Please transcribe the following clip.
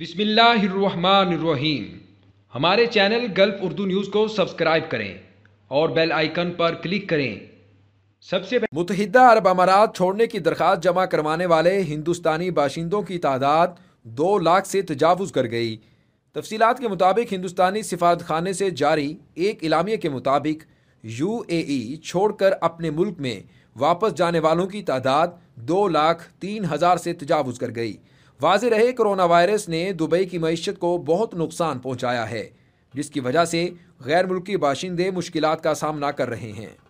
बिसमीम हमारे channel Gulf Urdu News को सब्सक्राइब करें और बेल आइकन पर क्लिक करें सबसे मुतहदा अरब अमारात छोड़ने की दरख्वास्त जमा करवाने वाले हिंदुस्तानी बाशिंदों की तादाद दो लाख से तजावज़ कर गई तफसीत के मुताबिक हिंदुस्तानी सिफारत खाने से जारी एक इलामिया के मुताबिक यू ए ई छोड़ कर अपने मुल्क में वापस जाने वालों की तादाद दो लाख तीन हज़ार से तजावज़ कर गई वाज रहे कोरोना वायरस ने दुबई की मीशत को बहुत नुकसान पहुँचाया है जिसकी वजह से गैर मुल्की बाशिंदे मुश्किल का सामना कर रहे हैं